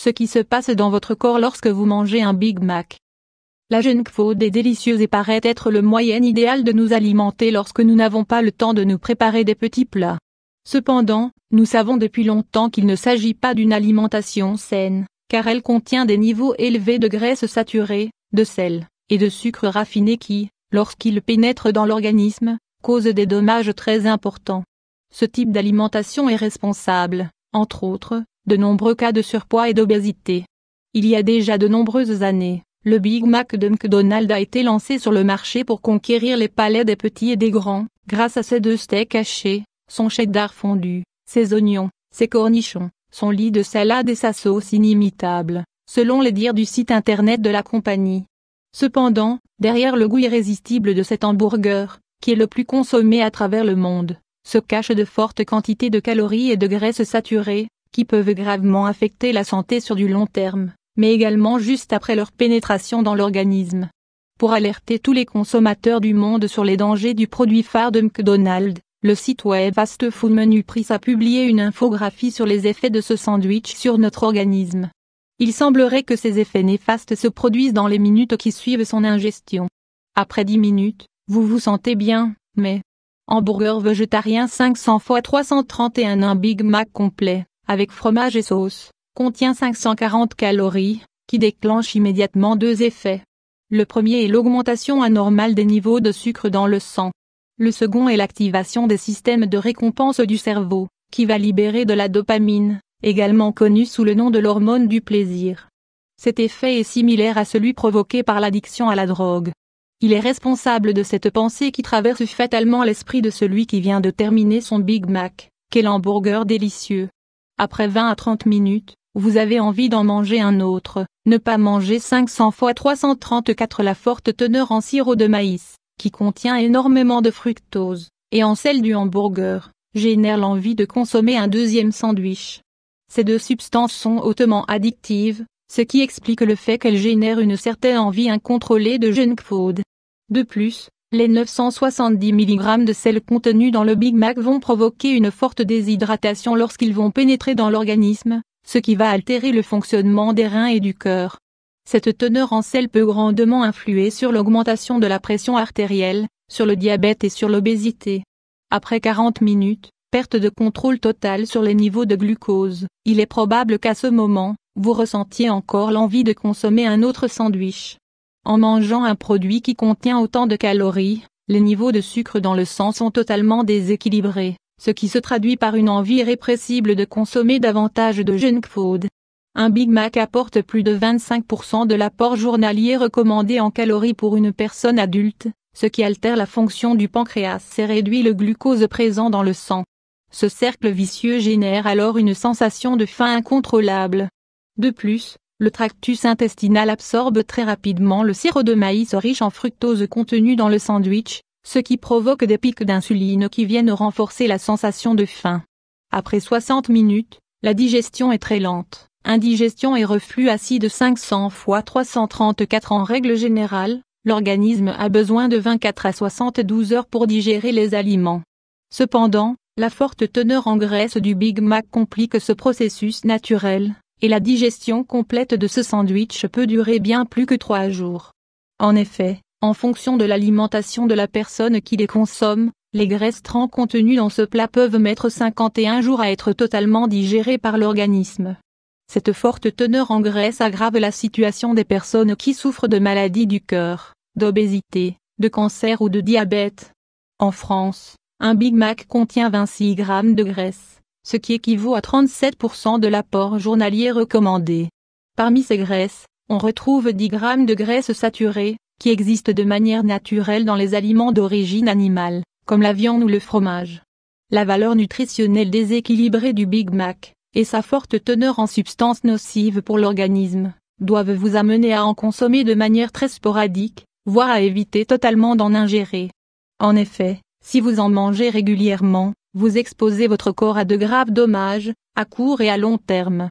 ce qui se passe dans votre corps lorsque vous mangez un Big Mac. La junk food est délicieuse et paraît être le moyen idéal de nous alimenter lorsque nous n'avons pas le temps de nous préparer des petits plats. Cependant, nous savons depuis longtemps qu'il ne s'agit pas d'une alimentation saine, car elle contient des niveaux élevés de graisses saturées, de sel, et de sucre raffiné qui, lorsqu'ils pénètrent dans l'organisme, causent des dommages très importants. Ce type d'alimentation est responsable, entre autres, de nombreux cas de surpoids et d'obésité. Il y a déjà de nombreuses années, le Big Mac de McDonald's a été lancé sur le marché pour conquérir les palais des petits et des grands, grâce à ses deux steaks hachés, son cheddar fondu, ses oignons, ses cornichons, son lit de salade et sa sauce inimitable, selon les dires du site internet de la compagnie. Cependant, derrière le goût irrésistible de cet hamburger, qui est le plus consommé à travers le monde, se cachent de fortes quantités de calories et de graisses saturées, qui peuvent gravement affecter la santé sur du long terme, mais également juste après leur pénétration dans l'organisme. Pour alerter tous les consommateurs du monde sur les dangers du produit phare de McDonald's, le site web Fast Food Menu Price a publié une infographie sur les effets de ce sandwich sur notre organisme. Il semblerait que ces effets néfastes se produisent dans les minutes qui suivent son ingestion. Après 10 minutes, vous vous sentez bien, mais hamburger végétarien 500 x 331 un Big Mac complet avec fromage et sauce, contient 540 calories, qui déclenche immédiatement deux effets. Le premier est l'augmentation anormale des niveaux de sucre dans le sang. Le second est l'activation des systèmes de récompense du cerveau, qui va libérer de la dopamine, également connue sous le nom de l'hormone du plaisir. Cet effet est similaire à celui provoqué par l'addiction à la drogue. Il est responsable de cette pensée qui traverse fatalement l'esprit de celui qui vient de terminer son Big Mac, quel hamburger délicieux. Après 20 à 30 minutes, vous avez envie d'en manger un autre, ne pas manger 500 fois 334 la forte teneur en sirop de maïs, qui contient énormément de fructose, et en celle du hamburger, génère l'envie de consommer un deuxième sandwich. Ces deux substances sont hautement addictives, ce qui explique le fait qu'elles génèrent une certaine envie incontrôlée de junk food. De plus, les 970 mg de sel contenus dans le Big Mac vont provoquer une forte déshydratation lorsqu'ils vont pénétrer dans l'organisme, ce qui va altérer le fonctionnement des reins et du cœur. Cette teneur en sel peut grandement influer sur l'augmentation de la pression artérielle, sur le diabète et sur l'obésité. Après 40 minutes, perte de contrôle total sur les niveaux de glucose, il est probable qu'à ce moment, vous ressentiez encore l'envie de consommer un autre sandwich. En mangeant un produit qui contient autant de calories, les niveaux de sucre dans le sang sont totalement déséquilibrés, ce qui se traduit par une envie irrépressible de consommer davantage de junk food. Un Big Mac apporte plus de 25% de l'apport journalier recommandé en calories pour une personne adulte, ce qui altère la fonction du pancréas et réduit le glucose présent dans le sang. Ce cercle vicieux génère alors une sensation de faim incontrôlable. De plus, le tractus intestinal absorbe très rapidement le sirop de maïs riche en fructose contenu dans le sandwich, ce qui provoque des pics d'insuline qui viennent renforcer la sensation de faim. Après 60 minutes, la digestion est très lente. Indigestion et reflux acide 500 x 334 en règle générale, l'organisme a besoin de 24 à 72 heures pour digérer les aliments. Cependant, la forte teneur en graisse du Big Mac complique ce processus naturel et la digestion complète de ce sandwich peut durer bien plus que 3 jours. En effet, en fonction de l'alimentation de la personne qui les consomme, les graisses trans contenues dans ce plat peuvent mettre 51 jours à être totalement digérées par l'organisme. Cette forte teneur en graisse aggrave la situation des personnes qui souffrent de maladies du cœur, d'obésité, de cancer ou de diabète. En France, un Big Mac contient 26 grammes de graisse ce qui équivaut à 37% de l'apport journalier recommandé. Parmi ces graisses, on retrouve 10 grammes de graisse saturée, qui existent de manière naturelle dans les aliments d'origine animale, comme la viande ou le fromage. La valeur nutritionnelle déséquilibrée du Big Mac, et sa forte teneur en substances nocives pour l'organisme, doivent vous amener à en consommer de manière très sporadique, voire à éviter totalement d'en ingérer. En effet, si vous en mangez régulièrement, vous exposez votre corps à de graves dommages, à court et à long terme.